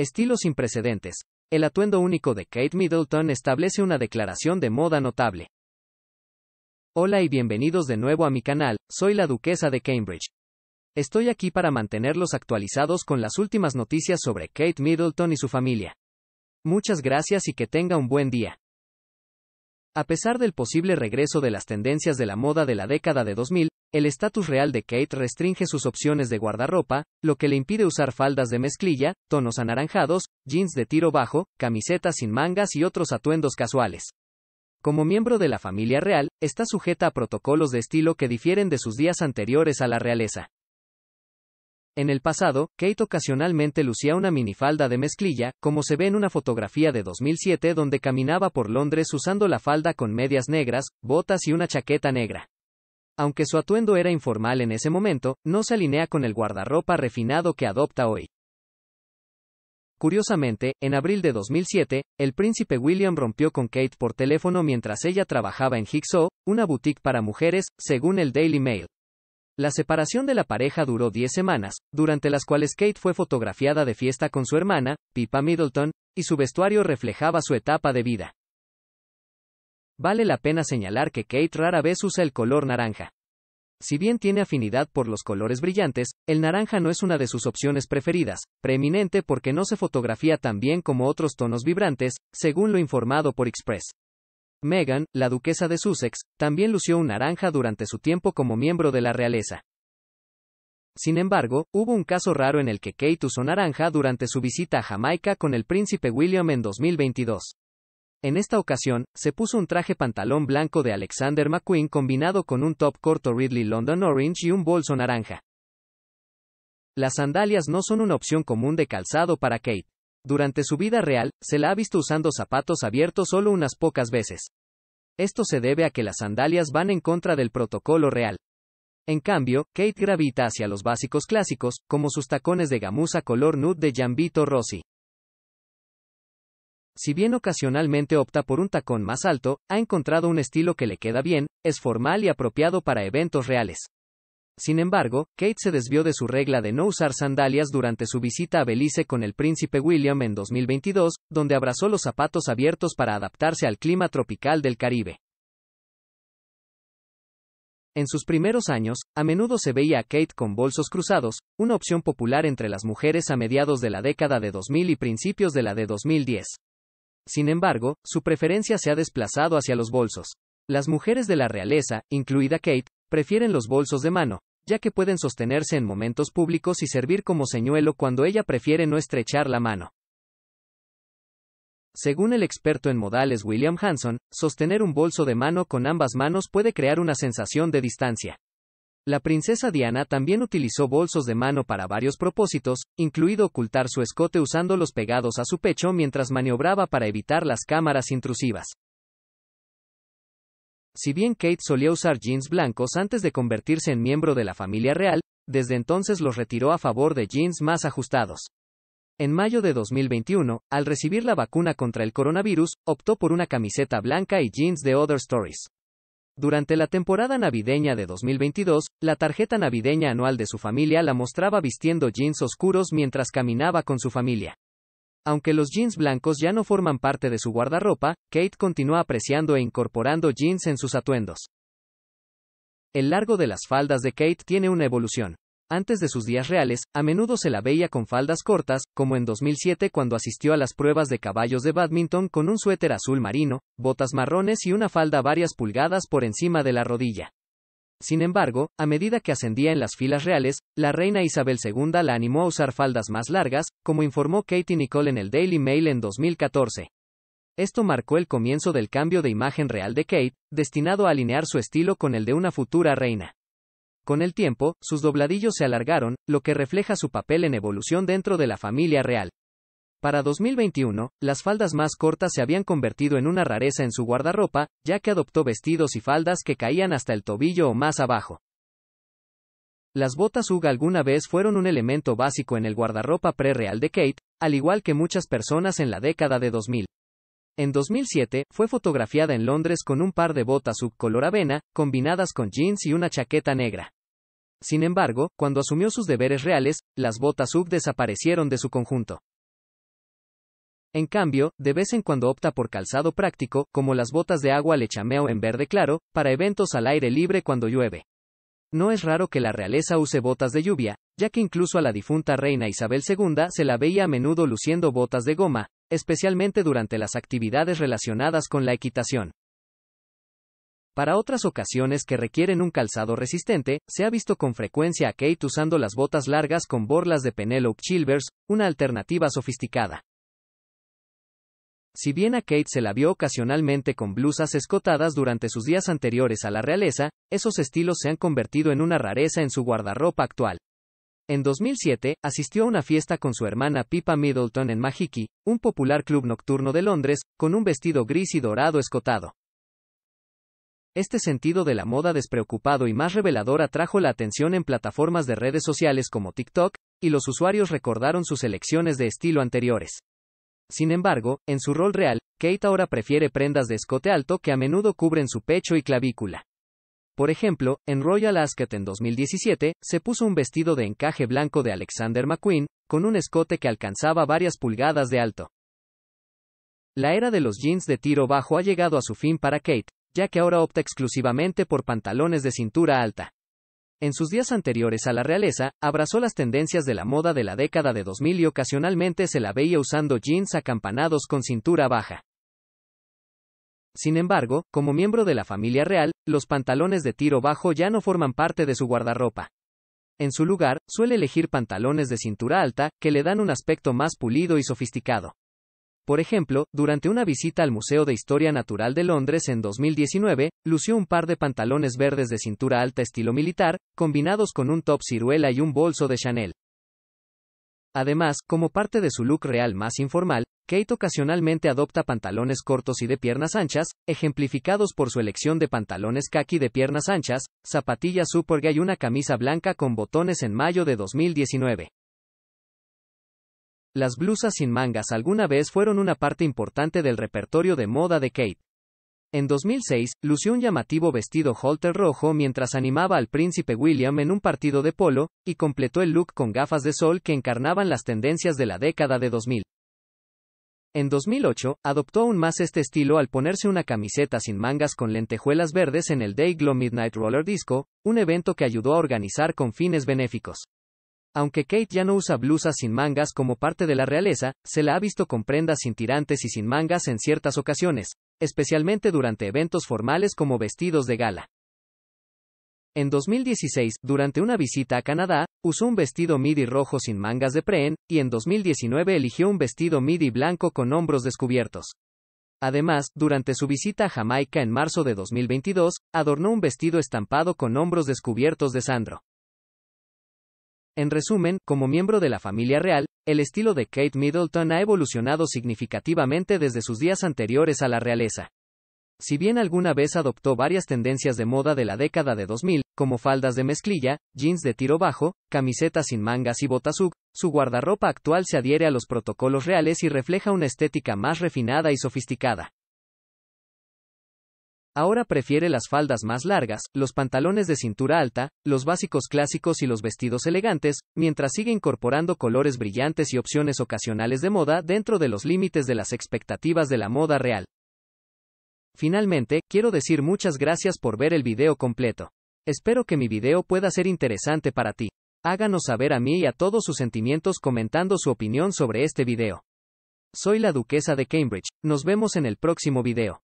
Estilos sin precedentes. El atuendo único de Kate Middleton establece una declaración de moda notable. Hola y bienvenidos de nuevo a mi canal, soy la duquesa de Cambridge. Estoy aquí para mantenerlos actualizados con las últimas noticias sobre Kate Middleton y su familia. Muchas gracias y que tenga un buen día. A pesar del posible regreso de las tendencias de la moda de la década de 2000, el estatus real de Kate restringe sus opciones de guardarropa, lo que le impide usar faldas de mezclilla, tonos anaranjados, jeans de tiro bajo, camisetas sin mangas y otros atuendos casuales. Como miembro de la familia real, está sujeta a protocolos de estilo que difieren de sus días anteriores a la realeza. En el pasado, Kate ocasionalmente lucía una minifalda de mezclilla, como se ve en una fotografía de 2007 donde caminaba por Londres usando la falda con medias negras, botas y una chaqueta negra. Aunque su atuendo era informal en ese momento, no se alinea con el guardarropa refinado que adopta hoy. Curiosamente, en abril de 2007, el príncipe William rompió con Kate por teléfono mientras ella trabajaba en O, una boutique para mujeres, según el Daily Mail. La separación de la pareja duró 10 semanas, durante las cuales Kate fue fotografiada de fiesta con su hermana, Pippa Middleton, y su vestuario reflejaba su etapa de vida. Vale la pena señalar que Kate rara vez usa el color naranja. Si bien tiene afinidad por los colores brillantes, el naranja no es una de sus opciones preferidas, preeminente porque no se fotografía tan bien como otros tonos vibrantes, según lo informado por Express. Meghan, la duquesa de Sussex, también lució un naranja durante su tiempo como miembro de la realeza. Sin embargo, hubo un caso raro en el que Kate usó naranja durante su visita a Jamaica con el príncipe William en 2022. En esta ocasión, se puso un traje pantalón blanco de Alexander McQueen combinado con un top corto Ridley London Orange y un bolso naranja. Las sandalias no son una opción común de calzado para Kate. Durante su vida real, se la ha visto usando zapatos abiertos solo unas pocas veces. Esto se debe a que las sandalias van en contra del protocolo real. En cambio, Kate gravita hacia los básicos clásicos, como sus tacones de gamuza color nude de Jambito Rossi. Si bien ocasionalmente opta por un tacón más alto, ha encontrado un estilo que le queda bien, es formal y apropiado para eventos reales. Sin embargo, Kate se desvió de su regla de no usar sandalias durante su visita a Belice con el príncipe William en 2022, donde abrazó los zapatos abiertos para adaptarse al clima tropical del Caribe. En sus primeros años, a menudo se veía a Kate con bolsos cruzados, una opción popular entre las mujeres a mediados de la década de 2000 y principios de la de 2010. Sin embargo, su preferencia se ha desplazado hacia los bolsos. Las mujeres de la realeza, incluida Kate, prefieren los bolsos de mano, ya que pueden sostenerse en momentos públicos y servir como señuelo cuando ella prefiere no estrechar la mano. Según el experto en modales William Hanson, sostener un bolso de mano con ambas manos puede crear una sensación de distancia. La princesa Diana también utilizó bolsos de mano para varios propósitos, incluido ocultar su escote usándolos pegados a su pecho mientras maniobraba para evitar las cámaras intrusivas. Si bien Kate solía usar jeans blancos antes de convertirse en miembro de la familia real, desde entonces los retiró a favor de jeans más ajustados. En mayo de 2021, al recibir la vacuna contra el coronavirus, optó por una camiseta blanca y jeans de Other Stories. Durante la temporada navideña de 2022, la tarjeta navideña anual de su familia la mostraba vistiendo jeans oscuros mientras caminaba con su familia. Aunque los jeans blancos ya no forman parte de su guardarropa, Kate continúa apreciando e incorporando jeans en sus atuendos. El largo de las faldas de Kate tiene una evolución. Antes de sus días reales, a menudo se la veía con faldas cortas, como en 2007 cuando asistió a las pruebas de caballos de badminton con un suéter azul marino, botas marrones y una falda varias pulgadas por encima de la rodilla. Sin embargo, a medida que ascendía en las filas reales, la reina Isabel II la animó a usar faldas más largas, como informó Katie Nicole en el Daily Mail en 2014. Esto marcó el comienzo del cambio de imagen real de Kate, destinado a alinear su estilo con el de una futura reina. Con el tiempo, sus dobladillos se alargaron, lo que refleja su papel en evolución dentro de la familia real. Para 2021, las faldas más cortas se habían convertido en una rareza en su guardarropa, ya que adoptó vestidos y faldas que caían hasta el tobillo o más abajo. Las botas UG alguna vez fueron un elemento básico en el guardarropa pre-real de Kate, al igual que muchas personas en la década de 2000. En 2007, fue fotografiada en Londres con un par de botas UG color avena, combinadas con jeans y una chaqueta negra. Sin embargo, cuando asumió sus deberes reales, las botas UG desaparecieron de su conjunto. En cambio, de vez en cuando opta por calzado práctico, como las botas de agua lechameo en verde claro, para eventos al aire libre cuando llueve. No es raro que la realeza use botas de lluvia, ya que incluso a la difunta reina Isabel II se la veía a menudo luciendo botas de goma, especialmente durante las actividades relacionadas con la equitación. Para otras ocasiones que requieren un calzado resistente, se ha visto con frecuencia a Kate usando las botas largas con borlas de Penelope Chilvers, una alternativa sofisticada. Si bien a Kate se la vio ocasionalmente con blusas escotadas durante sus días anteriores a la realeza, esos estilos se han convertido en una rareza en su guardarropa actual. En 2007, asistió a una fiesta con su hermana Pippa Middleton en Mahiki, un popular club nocturno de Londres, con un vestido gris y dorado escotado. Este sentido de la moda despreocupado y más revelador atrajo la atención en plataformas de redes sociales como TikTok, y los usuarios recordaron sus elecciones de estilo anteriores. Sin embargo, en su rol real, Kate ahora prefiere prendas de escote alto que a menudo cubren su pecho y clavícula. Por ejemplo, en Royal Ascot en 2017, se puso un vestido de encaje blanco de Alexander McQueen, con un escote que alcanzaba varias pulgadas de alto. La era de los jeans de tiro bajo ha llegado a su fin para Kate, ya que ahora opta exclusivamente por pantalones de cintura alta. En sus días anteriores a la realeza, abrazó las tendencias de la moda de la década de 2000 y ocasionalmente se la veía usando jeans acampanados con cintura baja. Sin embargo, como miembro de la familia real, los pantalones de tiro bajo ya no forman parte de su guardarropa. En su lugar, suele elegir pantalones de cintura alta, que le dan un aspecto más pulido y sofisticado. Por ejemplo, durante una visita al Museo de Historia Natural de Londres en 2019, lució un par de pantalones verdes de cintura alta estilo militar, combinados con un top ciruela y un bolso de Chanel. Además, como parte de su look real más informal, Kate ocasionalmente adopta pantalones cortos y de piernas anchas, ejemplificados por su elección de pantalones khaki de piernas anchas, zapatillas supergay y una camisa blanca con botones en mayo de 2019. Las blusas sin mangas alguna vez fueron una parte importante del repertorio de moda de Kate. En 2006, lució un llamativo vestido halter rojo mientras animaba al príncipe William en un partido de polo, y completó el look con gafas de sol que encarnaban las tendencias de la década de 2000. En 2008, adoptó aún más este estilo al ponerse una camiseta sin mangas con lentejuelas verdes en el Day Midnight Roller Disco, un evento que ayudó a organizar con fines benéficos. Aunque Kate ya no usa blusas sin mangas como parte de la realeza, se la ha visto con prendas sin tirantes y sin mangas en ciertas ocasiones, especialmente durante eventos formales como vestidos de gala. En 2016, durante una visita a Canadá, usó un vestido midi rojo sin mangas de Preen, y en 2019 eligió un vestido midi blanco con hombros descubiertos. Además, durante su visita a Jamaica en marzo de 2022, adornó un vestido estampado con hombros descubiertos de Sandro. En resumen, como miembro de la familia real, el estilo de Kate Middleton ha evolucionado significativamente desde sus días anteriores a la realeza. Si bien alguna vez adoptó varias tendencias de moda de la década de 2000, como faldas de mezclilla, jeans de tiro bajo, camisetas sin mangas y botas su guardarropa actual se adhiere a los protocolos reales y refleja una estética más refinada y sofisticada. Ahora prefiere las faldas más largas, los pantalones de cintura alta, los básicos clásicos y los vestidos elegantes, mientras sigue incorporando colores brillantes y opciones ocasionales de moda dentro de los límites de las expectativas de la moda real. Finalmente, quiero decir muchas gracias por ver el video completo. Espero que mi video pueda ser interesante para ti. Háganos saber a mí y a todos sus sentimientos comentando su opinión sobre este video. Soy la duquesa de Cambridge, nos vemos en el próximo video.